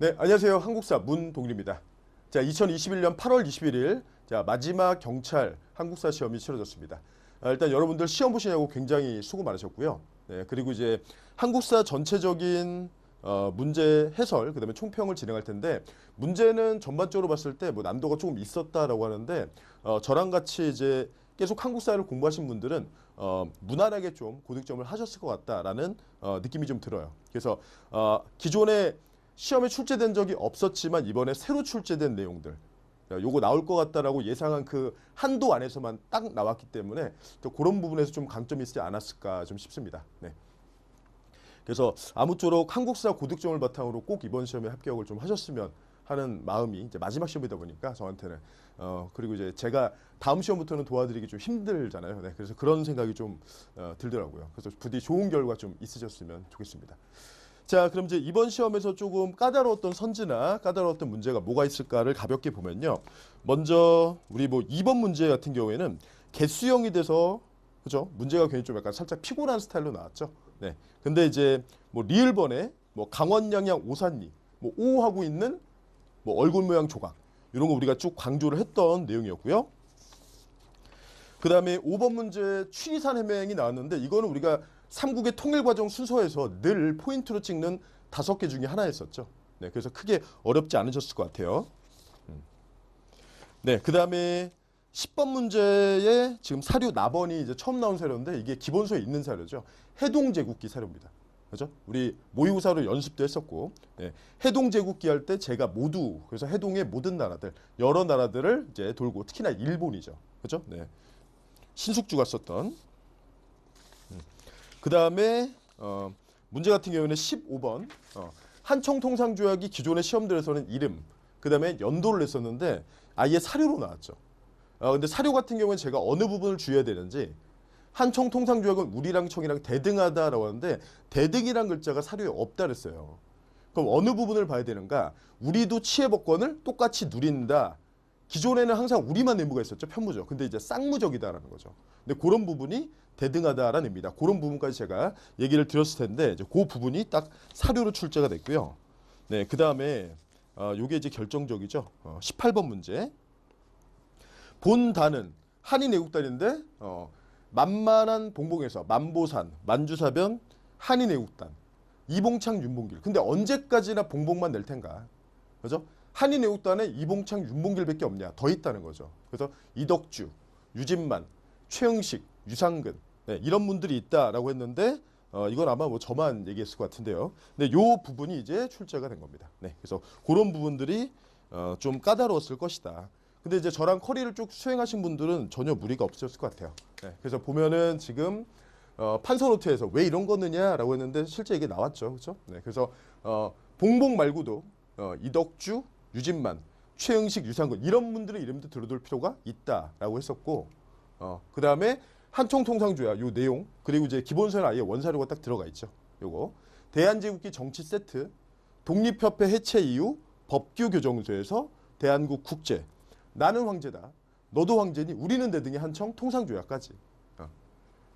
네, 안녕하세요. 한국사 문동립입니다 자, 2021년 8월 21일 자, 마지막 경찰 한국사 시험이 치러졌습니다. 아, 일단 여러분들 시험 보시냐고 굉장히 수고 많으셨고요. 네, 그리고 이제 한국사 전체적인 어, 문제 해설, 그다음에 총평을 진행할 텐데 문제는 전반적으로 봤을 때 뭐 난도가 조금 있었다라고 하는데 어, 저랑 같이 이제 계속 한국사를 공부하신 분들은 어, 무난하게 좀 고득점을 하셨을 것 같다라는 어, 느낌이 좀 들어요. 그래서 어, 기존에 시험에 출제된 적이 없었지만 이번에 새로 출제된 내용들 요거 나올 것 같다라고 예상한 그 한도 안에서만 딱 나왔기 때문에 그런 부분에서 좀 강점이 있지 않았을까 좀 싶습니다. 네. 그래서 아무쪼록 한국사 고득점을 바탕으로 꼭 이번 시험에 합격을 좀 하셨으면 하는 마음이 이제 마지막 시험이다 보니까 저한테는 어 그리고 이제 제가 다음 시험부터는 도와드리기 좀 힘들잖아요. 네. 그래서 그런 생각이 좀 어 들더라고요. 그래서 부디 좋은 결과 좀 있으셨으면 좋겠습니다. 자, 그럼 이제 이번 시험에서 조금 까다로웠던 선지나 까다로웠던 문제가 뭐가 있을까를 가볍게 보면요. 먼저 우리 뭐 2번 문제 같은 경우에는 개수형이 돼서 그죠? 문제가 괜히 좀 약간 살짝 피곤한 스타일로 나왔죠. 네. 근데 이제 뭐 리을번에 뭐 강원 양양 오산리 뭐 오하고 있는 뭐 얼굴 모양 조각 이런 거 우리가 쭉 강조를 했던 내용이었고요. 그다음에 5번 문제 취리산 해명이 나왔는데 이거는 우리가 삼국의 통일 과정 순서에서 늘 포인트로 찍는 다섯 개 중에 하나였었죠. 네, 그래서 크게 어렵지 않으셨을 것 같아요. 음. 네, 그 다음에 10번 문제에 지금 사료 나번이 이제 처음 나온 사료인데 이게 기본서에 있는 사료죠. 해동제국기 사료입니다. 그죠? 우리 모의고사로 연습도 했었고 네, 해동제국기 할 때 제가 모두 그래서 해동의 모든 나라들 여러 나라들을 이제 돌고 특히나 일본이죠. 그죠? 네. 신숙주가 썼던 그 다음에 어, 문제 같은 경우에는 15번 어, 한청통상조약이 기존의 시험들에서는 이름 그 다음에 연도를 냈었는데 아예 사료로 나왔죠. 어, 근데 사료 같은 경우는 제가 어느 부분을 주의해야 되는지 한청통상조약은 우리랑 청이랑 대등하다라고 하는데 대등이란 글자가 사료에 없다 그랬어요. 그럼 어느 부분을 봐야 되는가? 우리도 치해법권을 똑같이 누린다. 기존에는 항상 우리만 의무가 있었죠. 편무적. 근데 이제 쌍무적이다라는 거죠. 근데 그런 부분이 대등하다라는 의미다. 입니 그런 부분까지 제가 얘기를 드렸을 텐데 이제 그 부분이 딱 사료로 출제가 됐고요. 네, 그 다음에 어, 요게 이제 결정적이죠. 어, 18번 문제. 본 단은 한인 애국단인데 어, 만만한 봉봉에서 만보산, 만주사변, 한인 애국단, 이봉창, 윤봉길. 근데 언제까지나 봉봉만 낼 텐가. 그죠? 한인 애국단에 이봉창, 윤봉길밖에 없냐. 더 있다는 거죠. 그래서 이덕주, 유진만, 최영식, 유상근 네, 이런 분들이 있다라고 했는데 어, 이건 아마 뭐 저만 얘기했을 것 같은데요. 근데 요 부분이 이제 출제가 된 겁니다. 네, 그래서 그런 부분들이 어, 좀 까다로웠을 것이다. 근데 이제 저랑 커리를 쭉 수행하신 분들은 전혀 무리가 없었을것 같아요. 네, 그래서 보면은 지금 어, 판서 노트에서 왜 이런 거느냐라고 했는데 실제 이게 나왔죠, 그렇죠? 네, 그래서 어, 봉봉 말고도 어, 이덕주, 유진만, 최영식 유상근 이런 분들의 이름도 들어둘 필요가 있다라고 했었고, 어, 그 다음에 한총 통상조야 요 내용 그리고 이제 기본서는 아예 원사료가 딱 들어가 있죠. 요거 대한제국기 정치 세트 독립협회 해체 이후 법규 교정서에서 대한국 국제 나는 황제다 너도 황제니 우리는 대등의 한청 통상조약까지 어.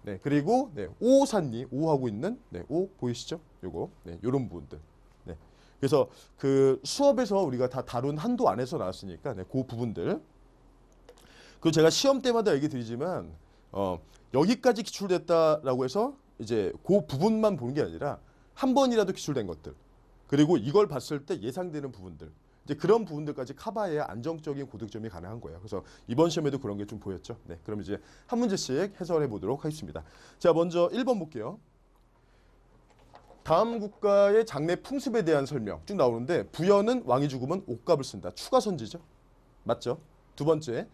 네 그리고 네, 오산리 오하고 있는 네, 오 보이시죠? 요거 네, 요런 부분들 네 그래서 그 수업에서 우리가 다 다룬 한도 안에서 나왔으니까 네, 그 부분들 그 제가 시험 때마다 얘기 드리지만 어, 여기까지 기출됐다라고 해서 이제 그 부분만 보는 게 아니라 한 번이라도 기출된 것들 그리고 이걸 봤을 때 예상되는 부분들 이제 그런 부분들까지 커버해야 안정적인 고득점이 가능한 거예요. 그래서 이번 시험에도 그런 게 좀 보였죠. 네, 그럼 이제 한 문제씩 해설해 보도록 하겠습니다. 자, 먼저 1번 볼게요. 다음 국가의 장래 풍습에 대한 설명 쭉 나오는데 부여는 왕이 죽으면 옷값을 쓴다. 추가 선지죠. 맞죠? 두 번째.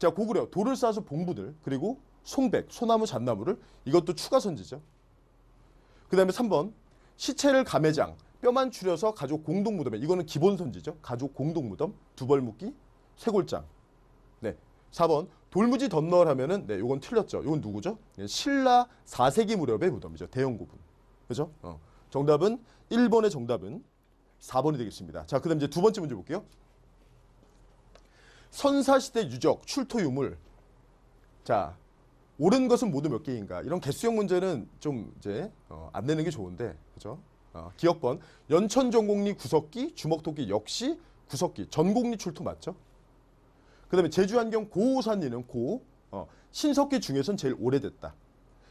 자, 고구려 돌을 쌓아서 봉부들 그리고 송백, 소나무, 잣나무를 이것도 추가 선지죠. 그 다음에 3번 시체를 가매장 뼈만 추려서 가족 공동 무덤에 이거는 기본 선지죠. 가족 공동 무덤, 두벌 묶기, 쇄골장. 네. 4번 돌무지 덧널 하면은 네, 이건 틀렸죠. 이건 누구죠? 네, 신라 4세기 무렵의 무덤이죠. 대형 고분. 그죠? 어. 정답은 1번의 정답은 4번이 되겠습니다. 자, 그다음 이제 두 번째 문제 볼게요. 선사시대 유적, 출토 유물. 자, 옳은 것은 모두 몇 개인가 이런 개수형 문제는 좀 이제 어, 안 내는 게 좋은데 그죠? 어, 기억번 연천 전곡리 구석기 주먹토끼 역시 구석기 전곡리 출토 맞죠? 그다음에 제주 환경 고산리는 고 어, 신석기 중에선 제일 오래됐다.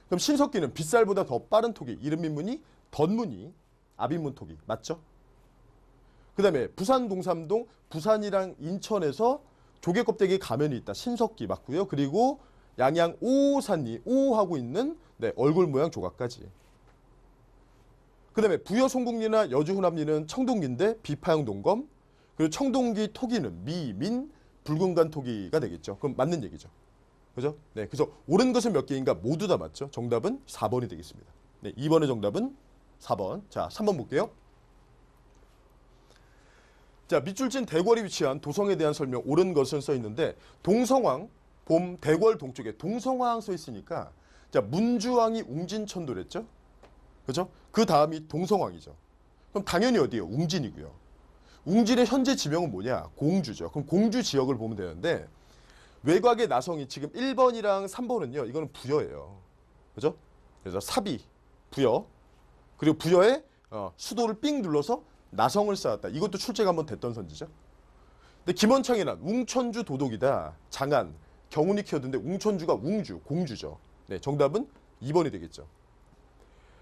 그럼 신석기는 빗살보다 더 빠른 토기 이름민문이 덧문이 아비문 토기 맞죠? 그다음에 부산 동삼동 부산이랑 인천에서 조개껍데기 가면이 있다. 신석기 맞고요. 그리고 양양 오산이 오하고 있는 네, 얼굴 모양 조각까지. 그 다음에 부여 송국리나 여주 후남리는 청동기인데 비파형 동검 그리고 청동기 토기는 미, 민, 붉은간 토기가 되겠죠. 그럼 맞는 얘기죠. 그죠? 네, 그래서 옳은 것은 몇 개인가 모두 다 맞죠. 정답은 4번이 되겠습니다. 네, 2번의 정답은 4번. 자, 3번 볼게요. 자, 밑줄 친 대궐이 위치한 도성에 대한 설명 옳은 것은 써 있는데 동성왕 봄 대궐 동쪽에 동성왕 화써 있으니까 자 문주왕이 웅진천도랬죠. 그죠? 그 다음이 동성왕이죠. 그럼 당연히 어디예요? 웅진이고요. 웅진의 현재 지명은 뭐냐? 공주죠. 그럼 공주 지역을 보면 되는데 외곽의 나성이 지금 1번이랑 3번은요. 이거는 부여예요. 그죠? 그래서 사비, 부여, 그리고 부여에 어, 수도를 삥 눌러서 나성을 쌓았다. 이것도 출제가 한번 됐던 선지죠. 근데 김원창이란 웅천주 도독이다. 장안, 경운이 키워드인데 웅천주가 웅주, 공주죠. 네, 정답은 2번이 되겠죠.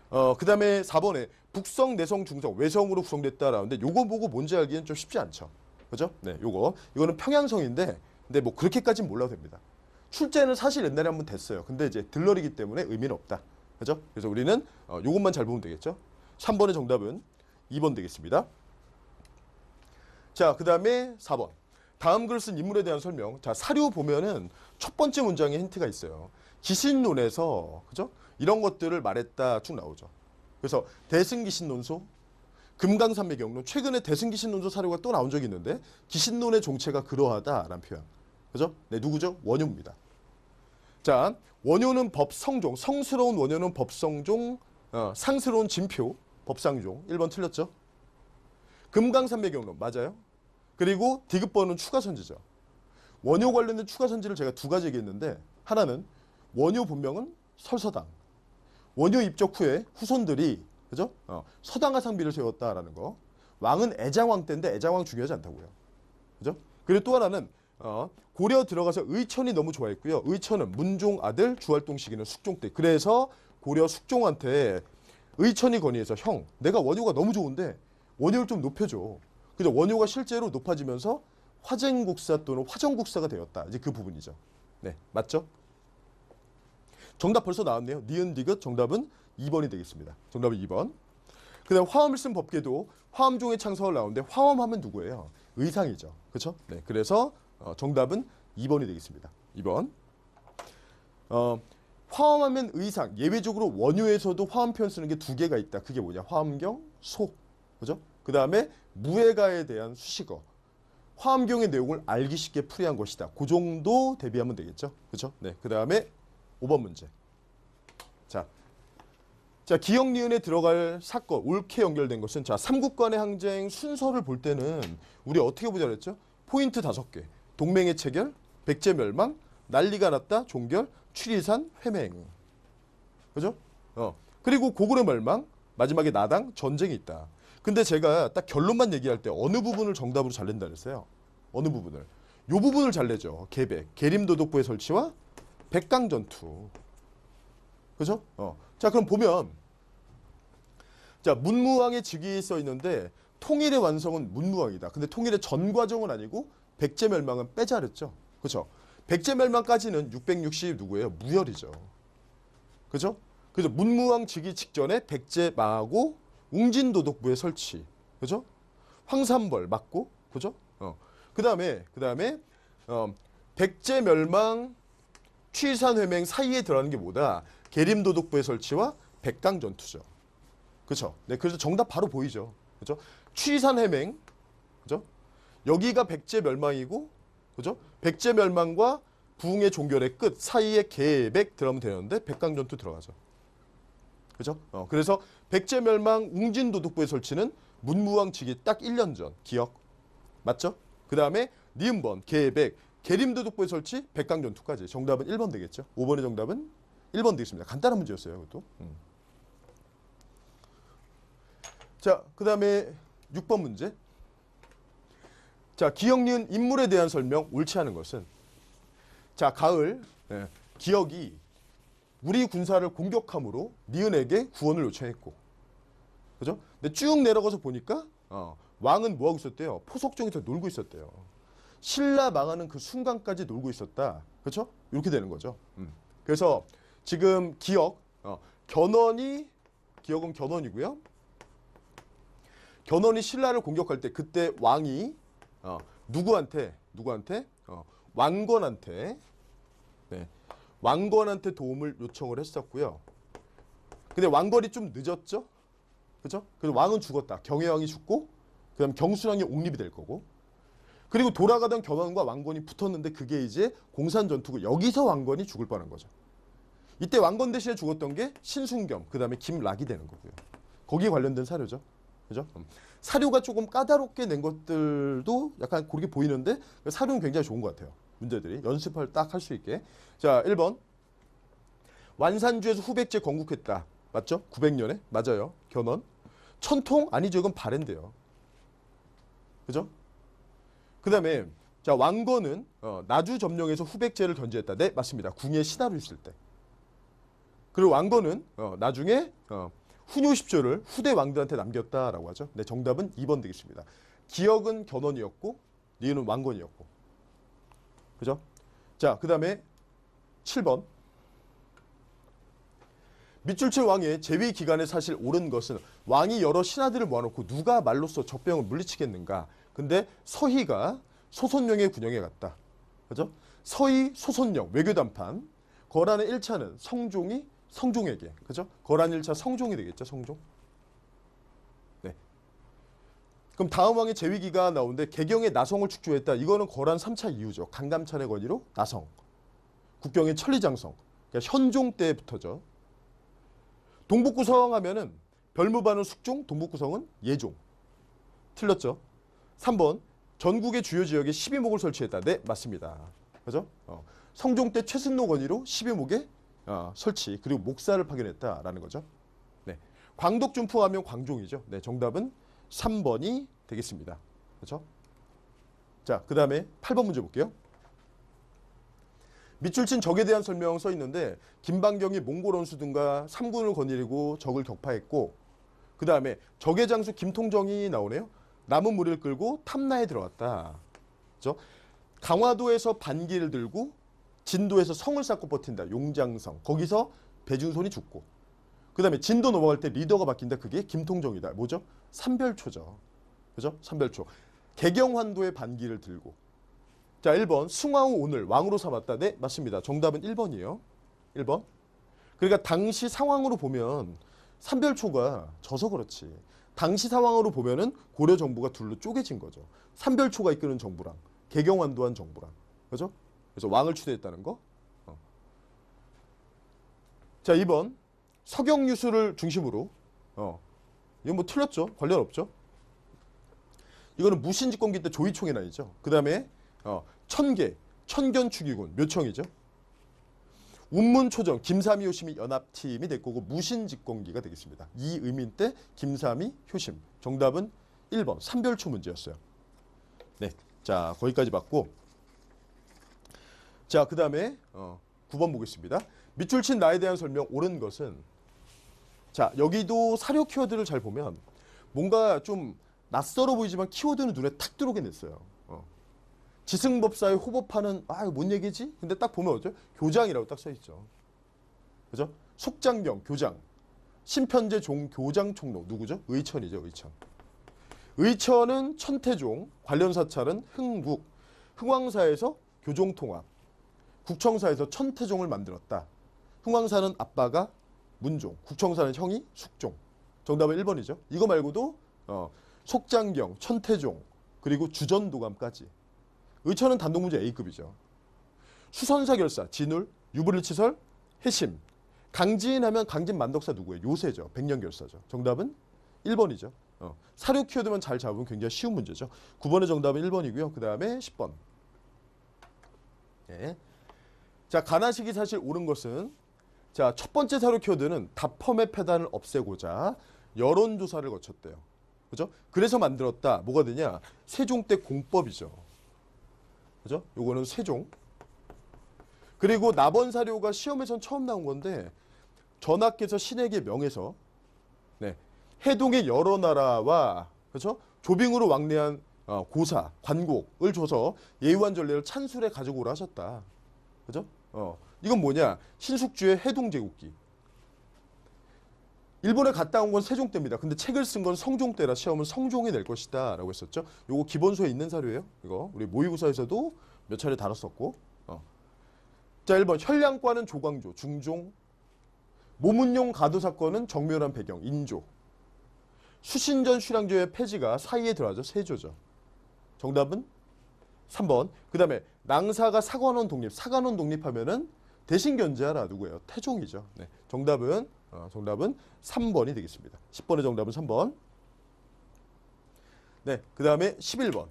어, 그 다음에 4번에 북성, 내성, 중성, 외성으로 구성됐다라는데 요거 보고 뭔지 알기엔 좀 쉽지 않죠. 그죠? 네, 요거. 이거는 평양성인데 근데 뭐 그렇게까지는 몰라도 됩니다. 출제는 사실 옛날에 한번 됐어요. 근데 이제 들러리기 때문에 의미는 없다. 그죠? 그래서 우리는 어, 요것만 잘 보면 되겠죠. 3번의 정답은 2번 되겠습니다. 자, 그 다음에 4번. 다음 글쓴 인물에 대한 설명. 자, 사료 보면은 첫 번째 문장에 힌트가 있어요. 기신론에서 그죠? 이런 것들을 말했다 쭉 나오죠. 그래서 대승기신론소, 금강산맥 경론, 최근에 대승기신론소 사료가 또 나온 적이 있는데 기신론의 종체가 그러하다라는 표현. 그죠? 네, 누구죠? 원효입니다. 자, 원효는 법성종, 성스러운 원효는 법성종, 어, 상스러운 진표, 법상종. 1번 틀렸죠? 금강산맥 경론 맞아요? 그리고 디귿번호는 추가 선지죠. 원효 관련된 추가 선지를 제가 두 가지 얘기했는데 하나는 원효 본명은 설서당. 원효 입적 후에 후손들이 그죠? 어, 서당화상비를 세웠다라는 거. 왕은 애장왕 때인데 애장왕 중요하지 않다고요. 그죠? 그리고 또 하나는 어, 고려 들어가서 의천이 너무 좋아했고요. 의천은 문종 아들 주활동 시기는 숙종 때. 그래서 고려 숙종한테 의천이 건의해서 형 내가 원효가 너무 좋은데 원효를 좀 높여줘. 근데 원효가 실제로 높아지면서 화쟁국사 또는 화정국사가 되었다. 이제 그 부분이죠. 네, 맞죠? 정답 벌써 나왔네요. 니은 디귿 정답은 2번이 되겠습니다. 정답은 2번. 그 다음 화엄을 쓴 법계도 화엄종의 창설을 나오는데 화엄하면 누구예요? 의상이죠. 그렇죠? 네, 그래서 어, 정답은 2번이 되겠습니다. 2번. 어, 화엄하면 의상, 예외적으로 원효에서도 화엄 표현 쓰는 게 두 개가 있다. 그게 뭐냐? 화엄경, 소. 그죠? 그 다음에 무해가에 대한 수식어. 화엄경의 내용을 알기 쉽게 풀이한 것이다. 그 정도 대비하면 되겠죠. 그렇죠? 네. 그 다음에 5번 문제. 자, 자 기역 니은에 들어갈 사건 옳게 연결된 것은 자 삼국 간의 항쟁 순서를 볼 때는 우리 어떻게 보자 그랬죠? 포인트 다섯 개 동맹의 체결, 백제 멸망, 난리가 났다, 종결, 추리산, 회맹. 그죠? 어. 그리고 고구려 멸망, 마지막에 나당, 전쟁이 있다. 근데 제가 딱 결론만 얘기할 때 어느 부분을 정답으로 잘 낸다 그랬어요. 어느 부분을. 요 부분을 잘 내죠. 계백. 계림도덕부의 설치와 백강전투. 그죠? 어. 자, 그럼 보면 자, 문무왕의 직위 써 있는데 통일의 완성은 문무왕이다. 근데 통일의 전과정은 아니고 백제 멸망은 빼자 그랬죠. 그죠 백제 멸망까지는 660 누구예요? 무열이죠. 그죠? 그래서 문무왕 즉위 직전에 백제 망하고 웅진도덕부의 설치, 그죠? 황산벌 맞고, 그죠? 어. 그 다음에, 그 다음에, 어, 백제 멸망, 취산회맹 사이에 들어가는 게 뭐다? 계림도독부의 설치와 백당 전투죠. 그죠 네, 그래서 정답 바로 보이죠. 그죠 취산해맹, 그죠 여기가 백제 멸망이고, 그죠 백제 멸망과 부흥의 종결의 끝 사이에 계백 들어가면 되는데 백강 전투 들어가죠. 그죠? 어, 그래서 백제 멸망 웅진 도독부의 설치는 문무왕 측이 딱 1년 전 기억 맞죠? 그 다음에 니은번 계백 계림 도독부의 설치 백강전투까지 정답은 1번 되겠죠? 5번의 정답은 1번 되겠습니다. 간단한 문제였어요. 그것도. 음. 자, 그 다음에 6번 문제. 자, 기억 니은 인물에 대한 설명 옳지 않은 것은 자, 가을 네. 기억이 우리 군사를 공격함으로 니은에게 구원을 요청했고 그죠? 근데 쭉 내려가서 보니까 어, 왕은 뭐하고 있었대요? 포석정에서 놀고 있었대요. 신라 망하는 그 순간까지 놀고 있었다. 그렇죠? 이렇게 되는 거죠. 음. 그래서 지금 기억, 어, 견훤이 기억은 견훤이고요. 견훤이 신라를 공격할 때 그때 왕이 어, 누구한테 누구한테 어, 왕건한테 왕건한테 도움을 요청을 했었고요. 근데 왕건이 좀 늦었죠? 그죠? 그래서 왕은 죽었다. 경혜왕이 죽고 그다음 경순왕이 옹립이 될 거고. 그리고 돌아가던 경왕과 왕건이 붙었는데 그게 이제 공산 전투고 여기서 왕건이 죽을 뻔한 거죠. 이때 왕건 대신에 죽었던 게 신순겸, 그다음에 김락이 되는 거고요. 거기에 관련된 사료죠. 그죠? 음. 사료가 조금 까다롭게 낸 것들도 약간 그렇게 보이는데 사료는 굉장히 좋은 것 같아요. 문제들이 연습을 딱 할 수 있게 자 1번 완산주에서 후백제 건국했다 맞죠? 900년에 맞아요 견원 천통 아니죠 이건 바랜데요 그죠? 그 다음에 자 왕건은 어, 나주 점령에서 후백제를 견제했다 네 맞습니다 궁의 신하로 있을 때 그리고 왕건은 어, 나중에 어, 훈요십조를 후대 왕들한테 남겼다라고 하죠. 네, 정답은 2번 되겠습니다. 기억은 견원이었고니는 왕건이었고 그죠? 자, 그 다음에 7번. 밑줄칠 왕의 재위 기간에 사실 옳은 것은 왕이 여러 신하들을 모아놓고 누가 말로써 적병을 물리치겠는가. 근데 서희가 소손령의 군영에 갔다. 그죠? 서희 소손령 외교 담판. 거란의 1차는 성종이 성종에게. 그죠? 거란 1차 성종이 되겠죠. 성종. 그럼 다음 왕의 재위기가 나오는데 개경에 나성을 축조했다. 이거는 거란 3차 이유죠. 강감찬의 권위로 나성. 국경의 천리장성. 그러니까 현종 때부터죠. 동북구성 하면은 별무반은 숙종, 동북구성은 예종. 틀렸죠. 3번 전국의 주요 지역에 12목을 설치했다. 네, 맞습니다. 그죠? 어. 성종 때 최순노 권위로 1 2목에 어, 설치 그리고 목사를 파견했다라는 거죠. 네. 광덕준포하면 광종이죠. 네, 정답은 3번이 되겠습니다. 그렇죠? 자, 그 다음에 8번 문제 볼게요. 밑줄 친 적에 대한 설명 써 있는데 김방경이 몽골 원수 등과 3군을 거느리고 적을 격파했고 그 다음에 적의 장수 김통정이 나오네요. 남은 무리를 끌고 탐나에 들어갔다. 그렇죠? 강화도에서 반기를 들고 진도에서 성을 쌓고 버틴다. 용장성. 거기서 배준손이 죽고 그 다음에 진도 넘어갈 때 리더가 바뀐다. 그게 김통정이다. 뭐죠? 삼별초죠. 그죠? 삼별초. 개경환도의 반기를 들고. 자, 1번. 숭하우 오늘 왕으로 삼았다. 네, 맞습니다. 정답은 1번이에요. 1번. 그러니까 당시 상황으로 보면 삼별초가 져서 그렇지. 당시 상황으로 보면은 고려 정부가 둘로 쪼개진 거죠. 삼별초가 이끄는 정부랑 개경환도한 정부랑. 그죠? 그래서 왕을 추대했다는 거. 어. 자, 2번. 석영 뉴스를 중심으로 어 이건 뭐 틀렸죠 관련 없죠 이거는 무신집권기 때 조이총이 나이죠 그 다음에 어, 천계 천견축이군 묘청이죠 운문초정 김삼이 효심이 연합팀이 될 거고 그 무신집권기가 되겠습니다 이 의미인 때 김삼이 효심 정답은 1번 삼별초 문제였어요 네자 거기까지 봤고 자그 다음에 어, 9번 보겠습니다 밑줄 친 나에 대한 설명 옳은 것은 자 여기도 사료 키워드를 잘 보면 뭔가 좀 낯설어 보이지만 키워드는 눈에 탁들어오긴했어요 어. 지승법사의 호법하는 아뭔 얘기지? 근데 딱 보면 어죠? 교장이라고 딱 써있죠. 그죠? 속장경 교장 신편제 종 교장 총록 누구죠? 의천이죠 의천. 의천은 천태종 관련 사찰은 흥국 흥왕사에서 교종통합 국청사에서 천태종을 만들었다. 흥왕사는 아빠가 문종, 국청사는 형이 숙종. 정답은 1번이죠. 이거 말고도 어, 속장경, 천태종, 그리고 주전도감까지. 의천은 단독 문제 A급이죠. 수선사 결사, 진울, 유불을 치설, 해심. 강진 하면 강진 만덕사 누구예요? 요새죠. 백년 결사죠. 정답은 1번이죠. 어. 사료 키워드만 잘 잡으면 굉장히 쉬운 문제죠. 9번의 정답은 1번이고요. 그 다음에 10번. 예. 자, 가나식이 사실 옳은 것은 자, 첫 번째 사료 키워드는 다펌의 폐단을 없애고자 여론조사를 거쳤대요. 그죠? 그래서 만들었다. 뭐가 되냐? 세종 때 공법이죠. 그죠? 요거는 세종. 그리고 나번 사료가 시험에선 처음 나온 건데 전하께서 신에게 명해서 네, 해동의 여러 나라와 그죠 조빙으로 왕래한 어, 고사, 관곡을 줘서 예우한 전례를 찬술에 가지고 오라 하셨다. 그죠? 어. 이건 뭐냐? 신숙주의 해동 제국기. 일본에 갔다 온 건 세종 때입니다. 근데 책을 쓴 건 성종 때라 시험은 성종이 낼 것이다 라고 했었죠. 요거 기본서에 있는 사료예요. 이거 우리 모의고사에서도 몇 차례 다뤘었고. 어. 자 1번 현량과는 조광조, 중종. 모문용 가도 사건은 정묘란 배경, 인조. 수신전 수량조의 폐지가 사이에 들어가죠. 세조죠. 정답은 3번. 그 다음에 낭사가 사관원 독립. 사관원 독립하면은 대신 견제하라 누구예요? 태종이죠. 네. 정답은 어, 정답은 3번이 되겠습니다. 10번의 정답은 3번. 네, 그 다음에 11번.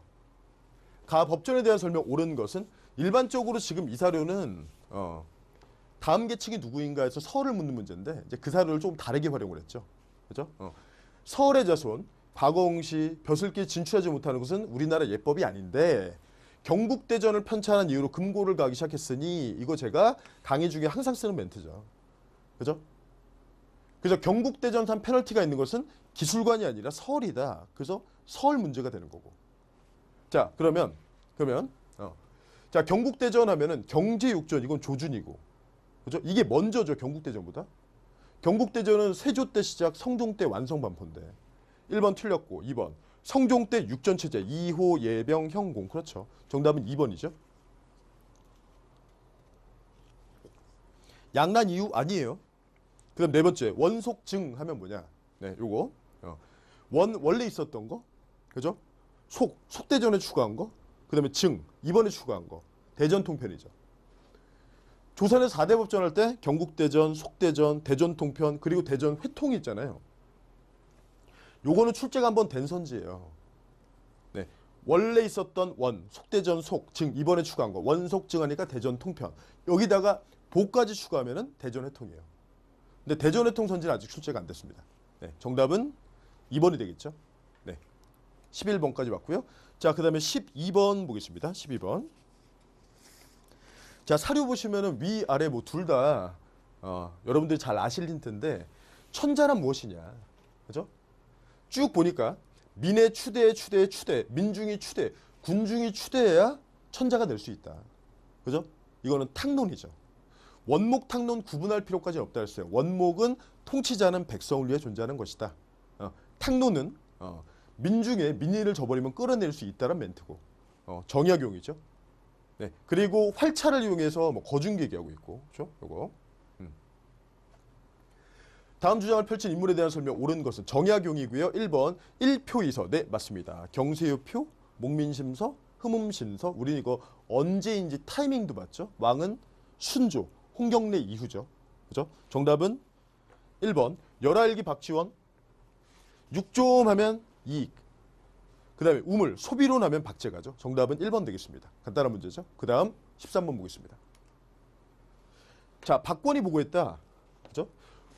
가 법전에 대한 설명 옳은 것은 일반적으로 지금 이 사료는 어, 다음 계층이 누구인가 해서 설을 묻는 문제인데 이제 그 사료를 조금 다르게 활용을 했죠. 그죠? 어. 서울의 자손, 박어웅시, 벼슬길 진출하지 못하는 것은 우리나라 예법이 아닌데 경국대전을 편찬한 이유로 금고를 가기 시작했으니 이거 제가 강의 중에 항상 쓰는 멘트죠. 그죠? 그래서 경북대전산 페널티가 있는 것은 기술관이 아니라 서울이다. 그래서 서울 문제가 되는 거고. 자 그러면 그러면 어. 자 경북대전 하면은 경제육전 이건 조준이고 그죠? 이게 먼저죠 경북대전보다. 경북대전은 세조 때 시작 성종 때 완성 반포인데 1번 틀렸고 2번 성종때 육전체제 2호 예병 형공 그렇죠. 정답은 2번이죠. 양난 이후 아니에요. 그 다음 네 번째 원속증 하면 뭐냐. 네 요거 어. 원 원래 있었던 거 그죠? 속 속대전에 추가한 거. 그 다음에 증 이번에 추가한 거 대전 통편이죠. 조선의 4대 법전할 때 경국대전, 속대전, 대전 통편 그리고 대전 회통이 있잖아요. 요거는 출제가 한 번 된 선지예요. 네. 원래 있었던 원, 속대전 속, 증 이번에 추가한 거. 원속 증하니까 대전 통편. 여기다가 보까지 추가하면은 대전 해통이에요. 근데 대전 해통 선지는 아직 출제가 안 됐습니다. 네. 정답은 2번이 되겠죠. 네. 11번까지 왔고요. 자, 그다음에 12번 보겠습니다. 12번. 자, 사료 보시면은 위, 아래 뭐 둘 다 어, 여러분들이 잘 아실 힌데 천자란 무엇이냐. 그죠? 쭉 보니까 민의 추대에 추대에 추대, 민중이 추대, 군중이 추대해야 천자가 될 수 있다. 그죠? 이거는 탕론이죠. 원목 탕론 구분할 필요까지 없다 했어요. 원목은 통치자는 백성을 위해 존재하는 것이다. 어, 탕론은 어, 민중의 민의를 저버리면 끌어낼 수 있다는 멘트고 어, 정약용이죠. 네, 그리고 활차를 이용해서 뭐 거중개기하고 있고, 그죠? 요거. 다음 주장을 펼친 인물에 대한 설명 옳은 것은 정약용이고요. 1번 1표이서 네 맞습니다. 경세유표, 목민심서, 흠음신서 우린 이거 언제인지 타이밍도 맞죠. 왕은 순조, 홍경래 이후죠. 그죠? 정답은 1번 열하일기 박지원 육조 하면 이익 그 다음에 우물 소비로나면 박제가죠. 정답은 1번 되겠습니다. 간단한 문제죠. 그 다음 13번 보겠습니다. 자 박권이 보고했다.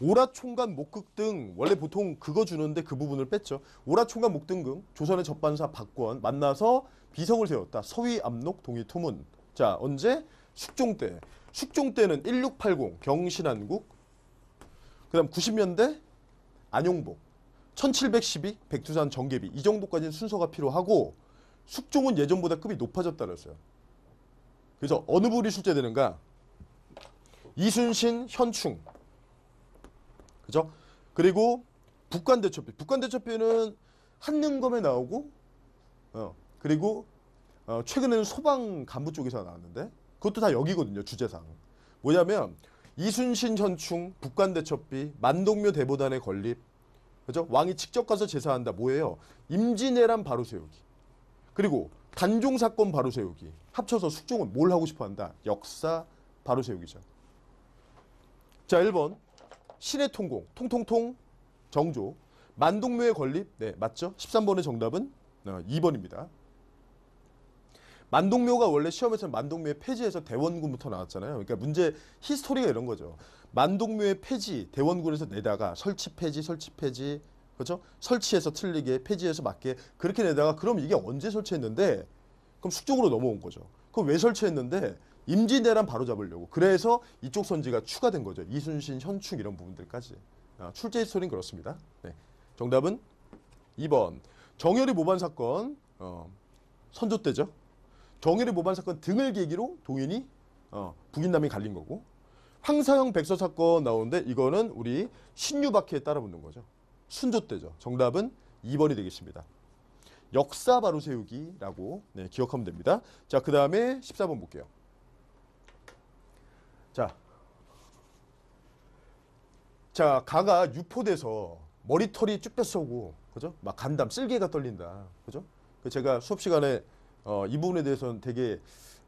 오라총관 목극 등 원래 보통 그거 주는데 그 부분을 뺐죠. 오라총관 목등금 조선의 접반사 박권 만나서 비성을 세웠다. 서위 압록 동의 토문. 자 언제? 숙종 때. 숙종 때는 1680 경신한국 그 다음 90년대 안용복 1712 백두산 정계비 이 정도까지는 순서가 필요하고 숙종은 예전보다 급이 높아졌다 그랬어요. 그래서 어느 불이 출제되는가? 이순신 현충 그죠? 그리고 북간대첩비. 북간대첩비는 한능검에 나오고 어, 그리고 어, 최근에는 소방 간부 쪽에서 나왔는데 그것도 다 여기거든요. 주제상. 뭐냐면 이순신 현충, 북간대첩비, 만동묘 대보단의 건립, 그죠? 왕이 직접 가서 제사한다. 뭐예요? 임진왜란 바로 세우기. 그리고 단종 사건 바로 세우기. 합쳐서 숙종은 뭘 하고 싶어 한다? 역사 바로 세우기죠. 자, 1번. 신의 통공, 통통통, 정조, 만동묘의 건립, 네, 맞죠? 13번의 정답은 2번입니다. 어, 만동묘가 원래 시험에서 만동묘의 폐지에서 대원군부터 나왔잖아요. 그러니까 문제 히스토리가 이런 거죠. 만동묘의 폐지, 대원군에서 내다가 설치 폐지, 설치 폐지, 그렇죠? 설치해서 틀리게, 폐지해서 맞게 그렇게 내다가 그럼 이게 언제 설치했는데 그럼 숙종으로 넘어온 거죠. 그럼 왜 설치했는데 임진왜란 바로 잡으려고. 그래서 이쪽 선지가 추가된 거죠. 이순신, 현충 이런 부분들까지. 아, 출제 히스토리는 그렇습니다. 네. 정답은 2번 정열이 모반 사건 어, 선조 때죠. 정열이 모반 사건 등을 계기로 동인이 어, 북인남이 갈린 거고 황사형 백서 사건 나오는데 이거는 우리 신유박해에 따라 붙는 거죠. 순조 때죠. 정답은 2번이 되겠습니다. 역사 바로 세우기라고 네, 기억하면 됩니다. 자, 그 다음에 14번 볼게요. 자, 가가 유포돼서 머리털이 쭉뺏서오고 그죠? 막 간담, 쓸개가 떨린다. 그죠? 그 제가 수업 시간에 어, 이 부분에 대해서는 되게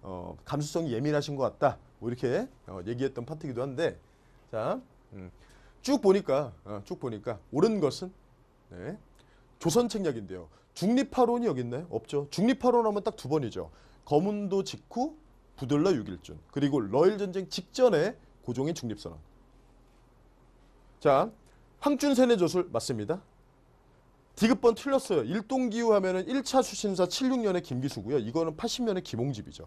어, 감수성이 예민하신 것 같다. 뭐 이렇게 어, 얘기했던 파트기도 한데, 자, 음, 쭉 보니까, 어, 쭉 보니까, 옳은 것은, 네, 조선 책략인데요. 중립파론이 여기 있나요? 없죠. 중립파론 하면 딱 두 번이죠. 검은도 직후 부들러 6일준 그리고 러일 전쟁 직전에 고종의 중립선언. 자, 황준세네 조술 맞습니다. 디귿번 틀렸어요. 일동기후 하면은 1차 수신사 76년에 김기수고요. 이거는 80년에 김홍집이죠.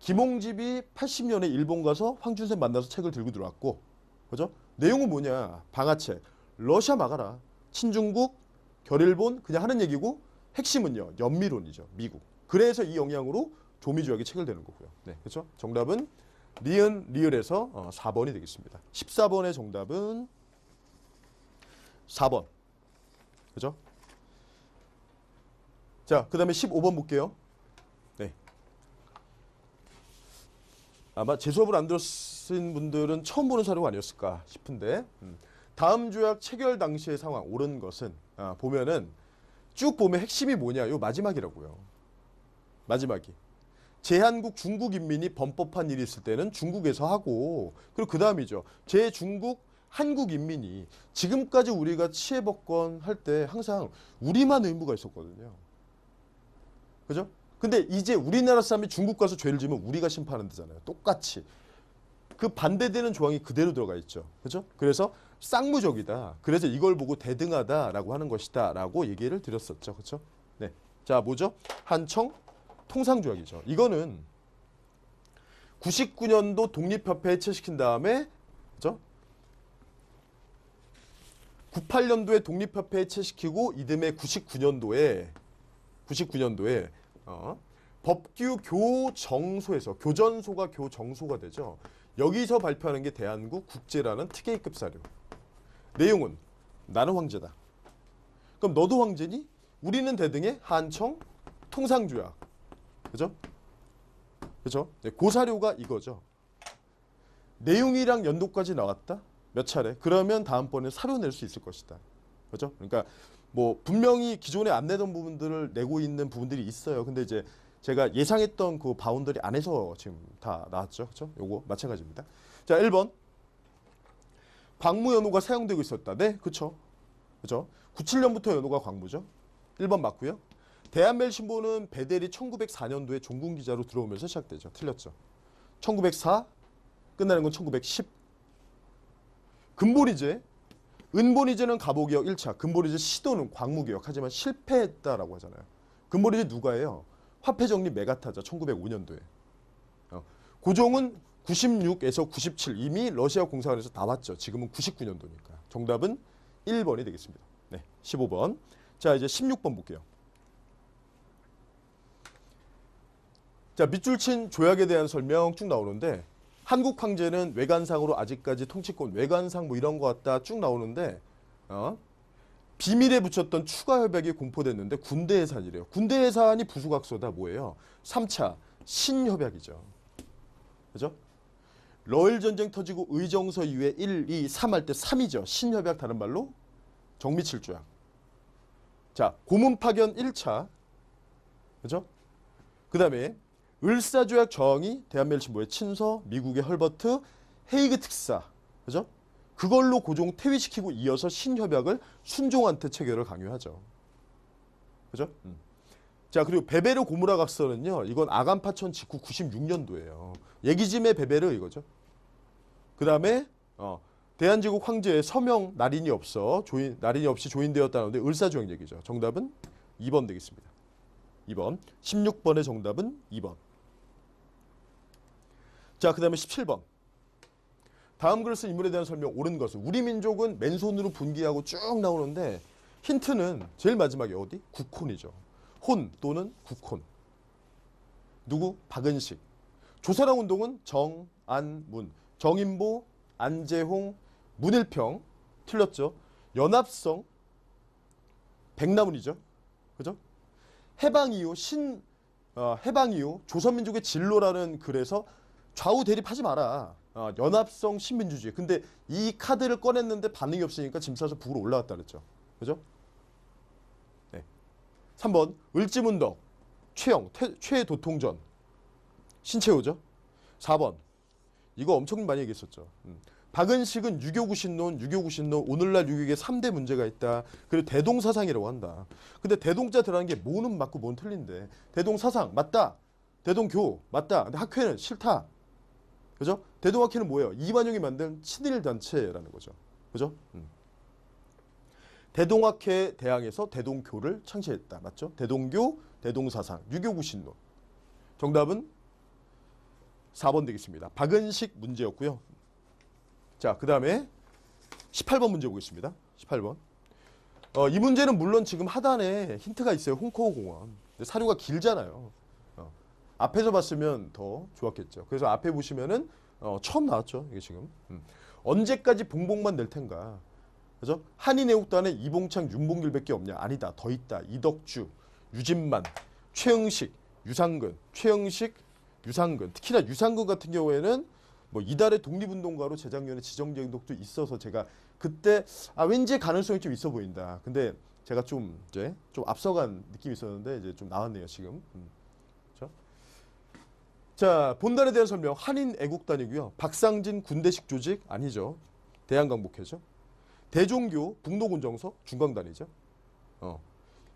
김홍집이 80년에 일본 가서 황준세 만나서 책을 들고 들어왔고, 그죠? 내용은 뭐냐? 방아책. 러시아 막아라. 친중국, 결일본 그냥 하는 얘기고 핵심은요. 연미론이죠. 미국. 그래서 이 영향으로 조미조약이 체결되는 거고요. 네, 그렇죠? 정답은 리은 리을에서 4번이 어, 되겠습니다. 14번의 정답은 4번. 그죠? 자, 그 다음에 15번 볼게요. 네. 아마 제 수업을 안 들었은 분들은 처음 보는 사료가 아니었을까 싶은데 음. 다음 조약 체결 당시의 상황 옳은 것은 아, 보면은 쭉 보면 핵심이 뭐냐 요 마지막이라고요. 마지막이. 제한국 중국 인민이 범법한 일이 있을 때는 중국에서 하고 그리고 그 다음이죠. 제중국 한국 인민이 지금까지 우리가 치해법권 할 때 항상 우리만 의무가 있었거든요. 그죠? 근데 이제 우리나라 사람이 중국 가서 죄를 지면 우리가 심판하는 데잖아요. 똑같이. 그 반대되는 조항이 그대로 들어가 있죠. 그죠? 그래서 쌍무적이다. 그래서 이걸 보고 대등하다라고 하는 것이다라고 얘기를 드렸었죠. 그죠? 네. 자, 뭐죠? 한청 통상조약이죠. 이거는 99년도 독립협회 해체시킨 다음에 그죠? 98년도에 독립협회 해체시키고 이듬해 99년도에 99년도에 어, 법규 교정소에서 교전소가 교정소가 되죠. 여기서 발표하는 게대한국 국제라는 특이급 사료. 내용은 나는 황제다. 그럼 너도 황제니? 우리는 대등의 한청 통상조약 그죠? 그죠? 네, 고사료가 이거죠. 내용이랑 연도까지 나왔다? 몇 차례? 그러면 다음번에 사료 낼 수 있을 것이다. 그죠? 그러니까 뭐 분명히 기존에 안 내던 부분들을 내고 있는 부분들이 있어요. 근데 이제 제가 예상했던 그 바운더리 안에서 지금 다 나왔죠. 그죠? 요거 마찬가지입니다. 자, 1번. 광무 연호가 사용되고 있었다. 네, 그쵸. 그죠? 97년부터 연호가 광무죠. 1번 맞고요. 대한멜신보는 베델이 1904년도에 종군 기자로 들어오면서 시작되죠. 틀렸죠. 1904 끝나는 건 1910. 금보리제은보리제는 가보개혁 1차, 금보리제 시도는 광무개혁 하지만 실패했다라고 하잖아요. 금보리제 누가 해요? 화폐정리 메가타자 1905년도에. 어, 고종은 96에서 97 이미 러시아 공사관에서나 왔죠. 지금은 99년도니까. 정답은 1번이 되겠습니다. 네, 15번. 자 이제 16번 볼게요. 자, 밑줄 친 조약에 대한 설명 쭉 나오는데 한국 황제는 외관상으로 아직까지 통치권 외관상 뭐 이런 거 같다 쭉 나오는데 어? 비밀에 붙였던 추가 협약이 공포됐는데 군대 예산이래요. 군대 예산이 부수각서다 뭐예요? 3차 신협약이죠. 그죠? 러일 전쟁 터지고 의정서 이후에 1, 2, 3 할 때 3이죠. 신협약 다른 말로 정미칠조약. 자, 고문 파견 1차. 그죠? 그 다음에 을사조약 정의 대한민국 신보의 친서 미국의 헐버트 헤이그 특사 그죠? 그걸로 고종 퇴위시키고 이어서 신협약을 순종한테 체결을 강요하죠. 그죠? 음. 자 그리고 베베르 고무라 각서는요. 이건 아간파천 직후 9 6년도에요 예기짐의 베베르 이거죠. 그 다음에 어, 대한제국 황제의 서명 날인이 없어 조인, 날인이 없이 조인되었다는데 을사조행 얘기죠. 정답은 2번 되겠습니다. 2번 16번의 정답은 2번 자, 그 다음에 17번. 다음 글을 쓴 인물에 대한 설명 옳은 것은 우리 민족은 맨손으로 분기하고 쭉 나오는데 힌트는 제일 마지막에 어디? 국혼이죠. 혼 또는 국혼. 누구? 박은식. 조선왕 운동은 정안문. 정인보, 안재홍, 문일평. 틀렸죠. 연합성. 백남운이죠 그죠? 해방 이후 신 어, 해방 이후 조선민족의 진로라는 글에서 좌우 대립하지 마라. 어, 연합성 신민주주의. 근데 이 카드를 꺼냈는데 반응이 없으니까 짐 싸서 북으로 올라왔다 그랬죠. 그죠? 네. 3번 을지문덕, 최영, 퇴, 최도통전, 신채호죠. 4번 이거 엄청 많이 얘기했었죠. 음. 박은식은 유교구 신론, 유교구 신론, 오늘날 유교계 3대 문제가 있다. 그리고 대동사상이라고 한다. 근데 대동자들라는 게 뭐는 맞고 뭐는 틀린데 대동사상 맞다. 대동교 맞다. 근데 학회는 싫다. 그죠? 대동학회는 뭐예요? 이반용이 만든 친일 단체라는 거죠. 그죠? 음. 대동학회 대항에서 대동교를 창시했다. 맞죠? 대동교, 대동사상, 유교구신론. 정답은 4번 되겠습니다. 박은식 문제였고요. 자, 그 다음에 18번 문제 보겠습니다. 18번. 어, 이 문제는 물론 지금 하단에 힌트가 있어요. 홍콩 공원. 사료가 길잖아요. 앞에서 봤으면 더 좋았겠죠. 그래서 앞에 보시면은 어, 처음 나왔죠. 이게 지금. 음. 언제까지 봉봉만 낼 텐가. 그죠? 한인애국단에 이봉창, 윤봉길밖에 없냐? 아니다. 더 있다. 이덕주, 유진만, 최응식, 유상근, 최응식, 유상근. 특히나 유상근 같은 경우에는 뭐 이달의 독립운동가로 재작년에 지정된 독도 있어서 제가 그때 아 왠지 가능성이 좀 있어 보인다. 근데 제가 좀 이제 좀 앞서간 느낌이 있었는데 이제 좀 나왔네요 지금. 음. 자, 본단에 대한 설명. 한인 애국단이고요. 박상진 군대식 조직 아니죠. 대한광복회죠. 대종교 북노군정서 중강단이죠 어.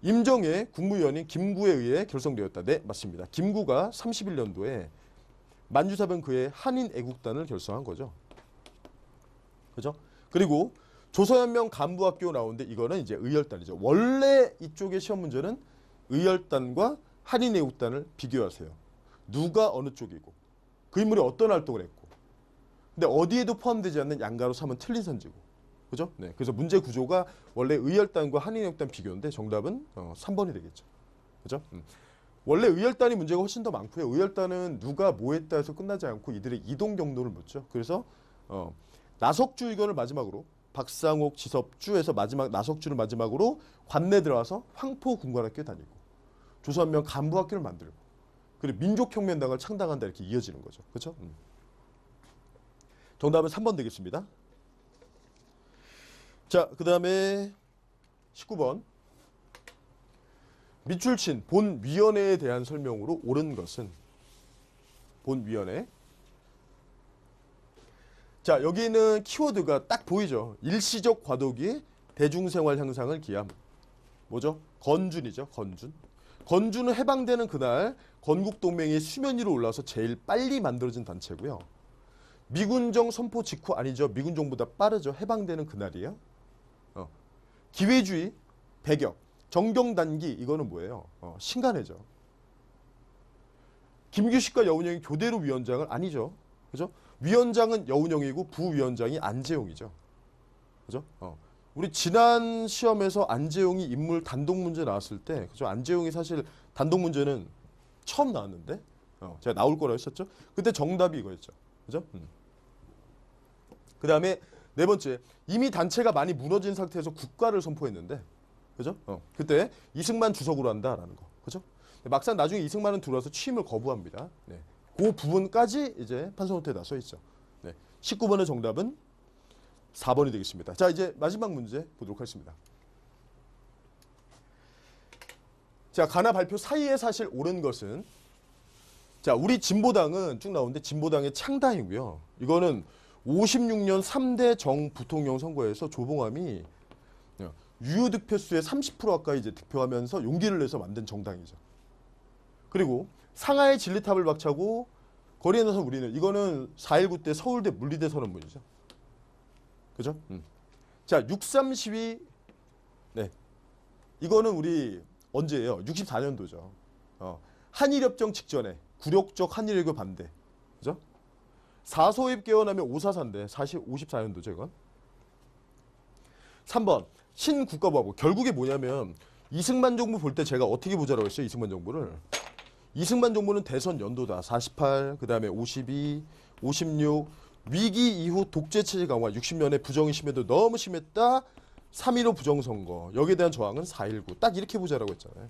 임정의 국무위원인 김구에 의해 결성되었다. 네, 맞습니다. 김구가 31년도에 만주사변 그의 한인 애국단을 결성한 거죠. 그죠? 그리고 조선혁명 간부학교 나오는데 이거는 이제 의열단이죠. 원래 이쪽의 시험 문제는 의열단과 한인 애국단을 비교하세요. 누가 어느 쪽이고 그 인물이 어떤 활동을 했고 근데 어디에도 포함되지 않는 양가로 삼은 틀린 선지고 그죠? 네. 그래서 문제 구조가 원래 의열단과 한인혁단 비교인데 정답은 어, 3번이 되겠죠. 그죠? 음. 원래 의열단이 문제가 훨씬 더 많고요. 의열단은 누가 뭐 했다 해서 끝나지 않고 이들의 이동 경로를 묻죠. 그래서 어, 나석주 의견을 마지막으로 박상옥 지섭주에서 마지막 나석주를 마지막으로 관내 들어와서 황포 군관학교 다니고 조선명 간부학교를 만들고 그리고 민족혁명당을 창당한다 이렇게 이어지는 거죠. 그렇죠? 음. 정답은 3번 되겠습니다. 자, 그 다음에 19번. 미출친 본위원회에 대한 설명으로 옳은 것은 본위원회 자 여기는 키워드가 딱 보이죠 일시적 과도기 대중생활 향상을 기함 뭐죠 건준이죠 건준 건준은 해방되는 그날 건국 동맹의 수면 위로 올라서 와 제일 빨리 만들어진 단체고요. 미군정 선포 직후 아니죠. 미군정보다 빠르죠. 해방되는 그날이에요. 어. 기회주의, 배격, 정경단기 이거는 뭐예요? 어, 신간해죠. 김규식과 여운형이 교대로 위원장은 아니죠. 그죠? 위원장은 여운형이고 부위원장이 안재용이죠. 그죠? 어. 우리 지난 시험에서 안재용이 인물 단독 문제 나왔을 때, 그죠? 안재용이 사실 단독 문제는 처음 나왔는데 어, 제가 나올 거라고 했었죠. 그때 정답이 이거였죠. 그죠? 음. 그 다음에 네 번째 이미 단체가 많이 무너진 상태에서 국가를 선포했는데 그죠? 어. 그때 이승만 주석으로 한다라는 거. 그죠? 네, 막상 나중에 이승만은 들어와서 취임을 거부합니다. 네. 그 부분까지 이제 판서노트에 나서 있죠. 네. 19번의 정답은 4번이 되겠습니다. 자 이제 마지막 문제 보도록 하겠습니다. 자, 가나 발표 사이에 사실 오른 것은 자, 우리 진보당은 쭉 나오는데 진보당의 창당이고요. 이거는 56년 3대 정 부통령 선거에서 조봉암이 유효 득표수의 30% 가까이 이제 득표하면서 용기를 내서 만든 정당이죠. 그리고 상하의 진리탑을 박차고 거리에 나서 우리는 이거는 4.19 때 서울대 물리대 선언문이죠. 그죠? 음. 자, 6.3 2 네. 이거는 우리 언제예요? 64년도죠. 어, 한일협정 직전에 굴욕적 한일외교 반대. 그죠? 사소입 개헌하면 544인데 40, 54년도죠 이건. 3번 신국가보하고 결국에 뭐냐면 이승만 정부 볼 때 제가 어떻게 보자라고 했어요 이승만 정부를. 이승만 정부는 대선 연도다. 48, 그 다음에 52, 56 위기 이후 독재체제 강화 60년에 부정이 심해도 너무 심했다. 3.15 부정선거 여기에 대한 저항은 4.19딱 이렇게 보자라고 했잖아요.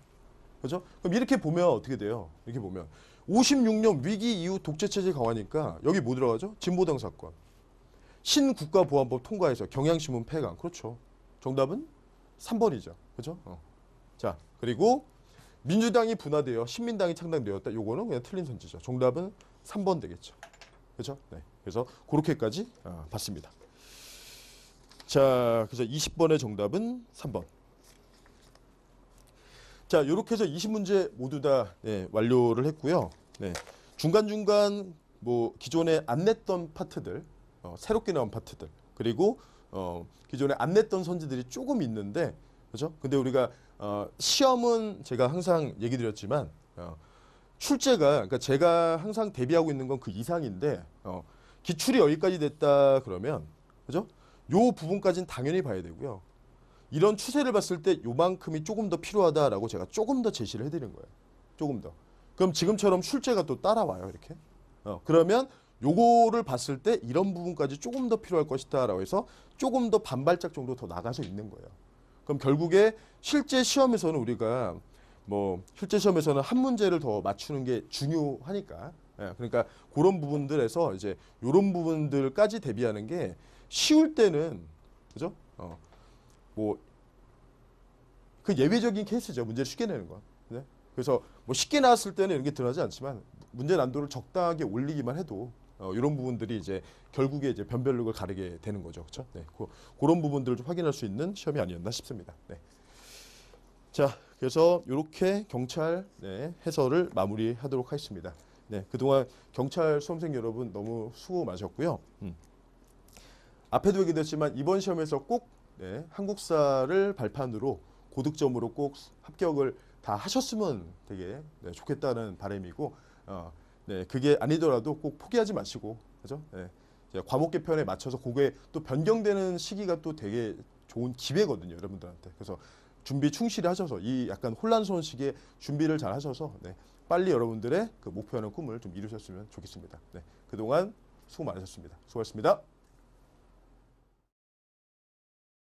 그죠? 그럼 이렇게 보면 어떻게 돼요? 이렇게 보면 56년 위기 이후 독재체제 강화니까 여기 뭐 들어가죠? 진보당 사건. 신국가보안법 통과해서 경향신문 폐강. 그렇죠. 정답은 3번이죠. 그죠? 어. 자, 그리고 민주당이 분화되어 신민당이 창당되었다. 요거는 그냥 틀린 선지죠. 정답은 3번 되겠죠. 그죠 네. 그래서 그렇게까지 어, 봤습니다. 자, 그래서 20번의 정답은 3번. 자, 이렇게 해서 20문제 모두 다 네, 완료를 했고요. 네, 중간중간 뭐 기존에 안 냈던 파트들, 어, 새롭게 나온 파트들, 그리고 어, 기존에 안 냈던 선지들이 조금 있는데, 그죠? 근데 우리가 어, 시험은 제가 항상 얘기 드렸지만 어, 출제가 그러니까 제가 항상 대비하고 있는 건 그 이상인데 어, 기출이 여기까지 됐다 그러면 그죠? 요 부분까지는 당연히 봐야 되고요. 이런 추세를 봤을 때 요만큼이 조금 더 필요하다라고 제가 조금 더 제시를 해드리는 거예요. 조금 더. 그럼 지금처럼 출제가 또 따라와요. 이렇게. 어, 그러면 요거를 봤을 때 이런 부분까지 조금 더 필요할 것이다 라고 해서 조금 더 반발짝 정도 더 나가서 있는 거예요. 그럼 결국에 실제 시험에서는 우리가 뭐 실제 시험에서는 한 문제를 더 맞추는 게 중요하니까 예, 그러니까 그런 부분들에서 이제 요런 부분들까지 대비하는 게 쉬울 때는 그죠? 어, 뭐그 예외적인 케이스죠. 문제를 쉽게 내는 건. 네? 그래서 뭐 쉽게 나왔을 때는 이런 게 드러나지 않지만 문제 난도를 적당하게 올리기만 해도 어, 이런 부분들이 이제 결국에 이제 변별력을 가리게 되는 거죠. 그렇죠? 네. 고, 그런 부분들을 좀 확인할 수 있는 시험이 아니었나 싶습니다. 네. 자, 그래서 이렇게 경찰 네, 해설을 마무리하도록 하겠습니다. 네, 그동안 경찰 수험생 여러분 너무 수고 많으셨고요. 음. 앞에도 얘기됐지만 이번 시험에서 꼭 네, 한국사를 발판으로 고득점으로 꼭 합격을 다 하셨으면 되게 네, 좋겠다는 바람이고 어, 네, 그게 아니더라도 꼭 포기하지 마시고 그죠? 네, 과목 개편에 맞춰서 그게 또 변경되는 시기가 또 되게 좋은 기회거든요 여러분들한테 그래서 준비 충실히 하셔서 이 약간 혼란스러운 시기에 준비를 잘 하셔서 네, 빨리 여러분들의 그 목표하는 꿈을 좀 이루셨으면 좋겠습니다 네, 그동안 수고 많으셨습니다 수고하셨습니다